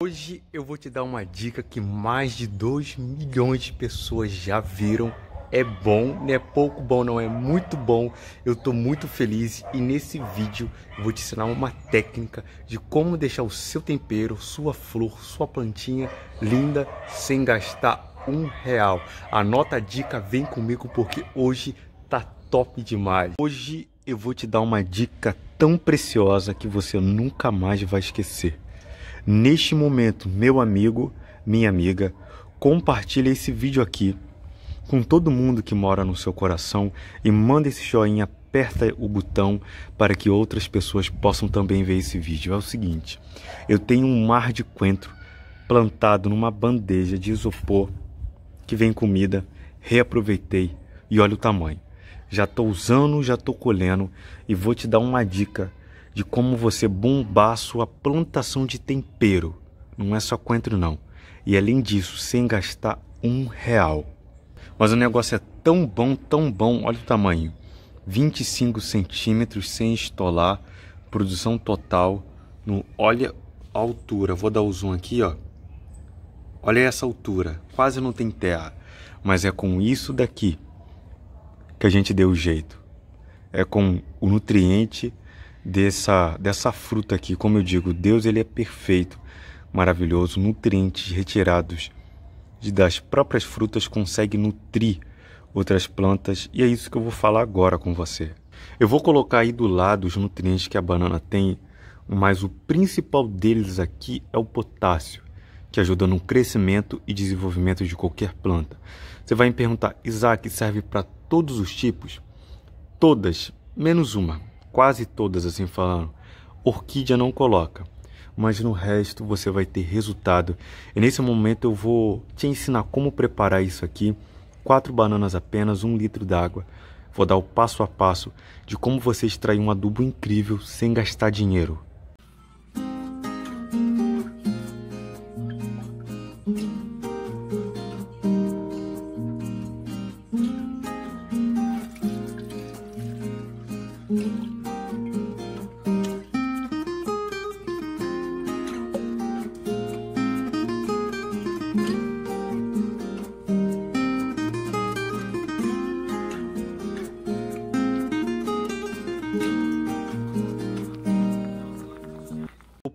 Hoje eu vou te dar uma dica que mais de 2 milhões de pessoas já viram. É bom, não é pouco bom, não é muito bom. Eu tô muito feliz e nesse vídeo eu vou te ensinar uma técnica de como deixar o seu tempero, sua flor, sua plantinha linda sem gastar um real. Anota a dica, vem comigo porque hoje tá top demais. Hoje eu vou te dar uma dica tão preciosa que você nunca mais vai esquecer. Neste momento, meu amigo, minha amiga, compartilhe esse vídeo aqui com todo mundo que mora no seu coração e manda esse joinha, aperta o botão para que outras pessoas possam também ver esse vídeo. É o seguinte, eu tenho um mar de coentro plantado numa bandeja de isopor que vem comida, reaproveitei e olha o tamanho. Já estou usando, já estou colhendo e vou te dar uma dica de como você bombar sua plantação de tempero. Não é só coentro não. E além disso, sem gastar um real. Mas o negócio é tão bom, tão bom, olha o tamanho. 25 centímetros sem estolar, produção total. No, olha a altura, vou dar o zoom aqui, ó. Olha essa altura, quase não tem terra. Mas é com isso daqui que a gente deu o jeito. É com o nutriente dessa, dessa fruta aqui. Como eu digo, Deus ele é perfeito, maravilhoso, nutrientes retirados das próprias frutas consegue nutrir outras plantas e é isso que eu vou falar agora com você. Eu vou colocar aí do lado os nutrientes que a banana tem, mas o principal deles aqui é o potássio, que ajuda no crescimento e desenvolvimento de qualquer planta. Você vai me perguntar, Isaac, serve para todos os tipos? Todas, menos uma quase todas assim falaram, orquídea não coloca, mas no resto você vai ter resultado. E nesse momento eu vou te ensinar como preparar isso aqui, quatro bananas apenas, um litro d'água. Vou dar o passo a passo de como você extrair um adubo incrível sem gastar dinheiro.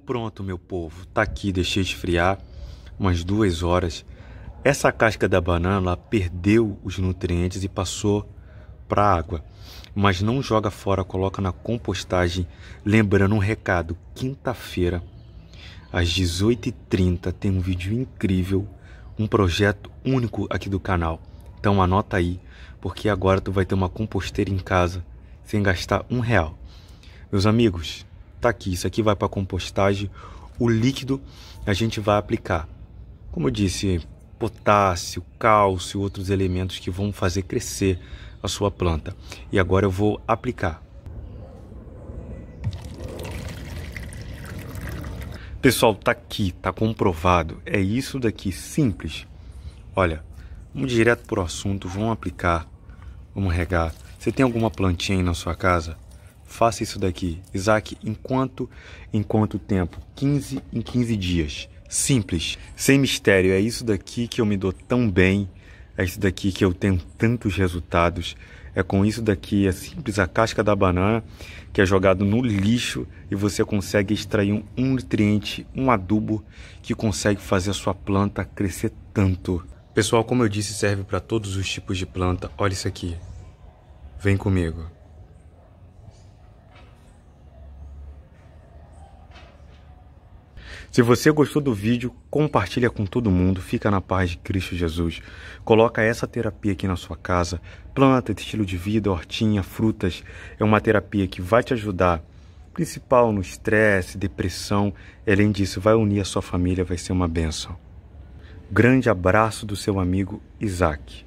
pronto, meu povo. Tá aqui, deixei esfriar umas duas horas. Essa casca da banana perdeu os nutrientes e passou para a água. Mas não joga fora, coloca na compostagem. Lembrando um recado: quinta-feira, às 18h30, tem um vídeo incrível, um projeto único aqui do canal. Então anota aí, porque agora tu vai ter uma composteira em casa sem gastar um real. Meus amigos, tá aqui, isso aqui vai para compostagem, o líquido a gente vai aplicar. Como eu disse, potássio, cálcio, outros elementos que vão fazer crescer a sua planta. E agora eu vou aplicar. Pessoal, tá aqui, tá comprovado. É isso daqui, simples. Olha, vamos direto pro assunto, vamos aplicar, vamos regar. Você tem alguma plantinha aí na sua casa? Faça isso daqui, Isaac, em quanto, em quanto tempo? 15 em 15 dias. Simples, sem mistério. É isso daqui que eu me dou tão bem. É isso daqui que eu tenho tantos resultados. É com isso daqui, é simples a casca da banana que é jogado no lixo e você consegue extrair um, um nutriente, um adubo que consegue fazer a sua planta crescer tanto. Pessoal, como eu disse, serve para todos os tipos de planta. Olha isso aqui. Vem comigo. Se você gostou do vídeo, compartilha com todo mundo, fica na paz de Cristo Jesus. Coloca essa terapia aqui na sua casa, planta, estilo de vida, hortinha, frutas. É uma terapia que vai te ajudar, principal no estresse, depressão. Além disso, vai unir a sua família, vai ser uma benção. Grande abraço do seu amigo Isaac.